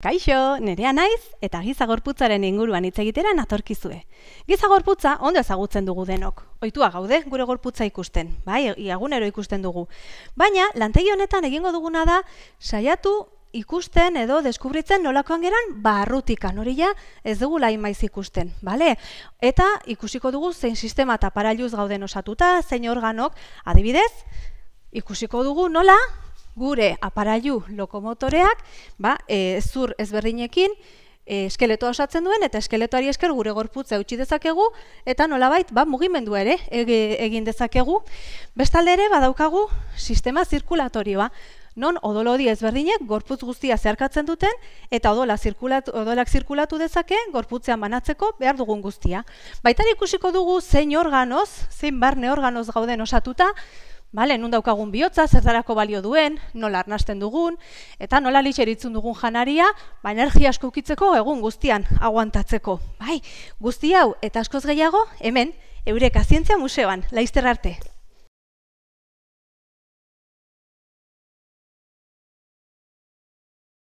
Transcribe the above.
Kaixo, nerea naiz eta gizagorputzaren inguruan hitz egitera natorkizue. Giza gorputza ondo ezagutzen dugu denok. Ohitua gaude gure gorputza ikusten, bai, iagunero e, ikusten dugu. Baina lantegi honetan egingo duguna da saiatu ikusten edo deskubritzen nolakoan geran barrutika noria ez dugu lain maiz ikusten, bale? Eta ikusiko dugu zein sistema eta parailuz gauden osatuta, zein organok, adibidez, ikusiko dugu nola gure aparailu lokomotoreak, ba, e, zur ezberdinekin, e, eskeletoa osatzen duen, eta eskeletoari esker gure gorputza utzi dezakegu, eta nolabait, ba, mugimendu ere egin dezakegu. Bestalde ere, badaukagu sistema zirkulatorioa, non odolodi ezberdinek gorputz guztia zeharkatzen duten eta odola odolak zirkulatu dezake gorputzean banatzeko behar dugun guztia. Baitan ikusiko dugu zein organoz, zein barne organoz gauden osatuta, Bale, nun daukagun bihotza, zertarako balio duen, nola arnasten dugun, eta nola eritzun dugun janaria, ba, energia asko ukitzeko egun guztian aguantatzeko. Bai, guzti hau, eta askoz gehiago, hemen, Eureka Zientzia Museoan, laizter arte.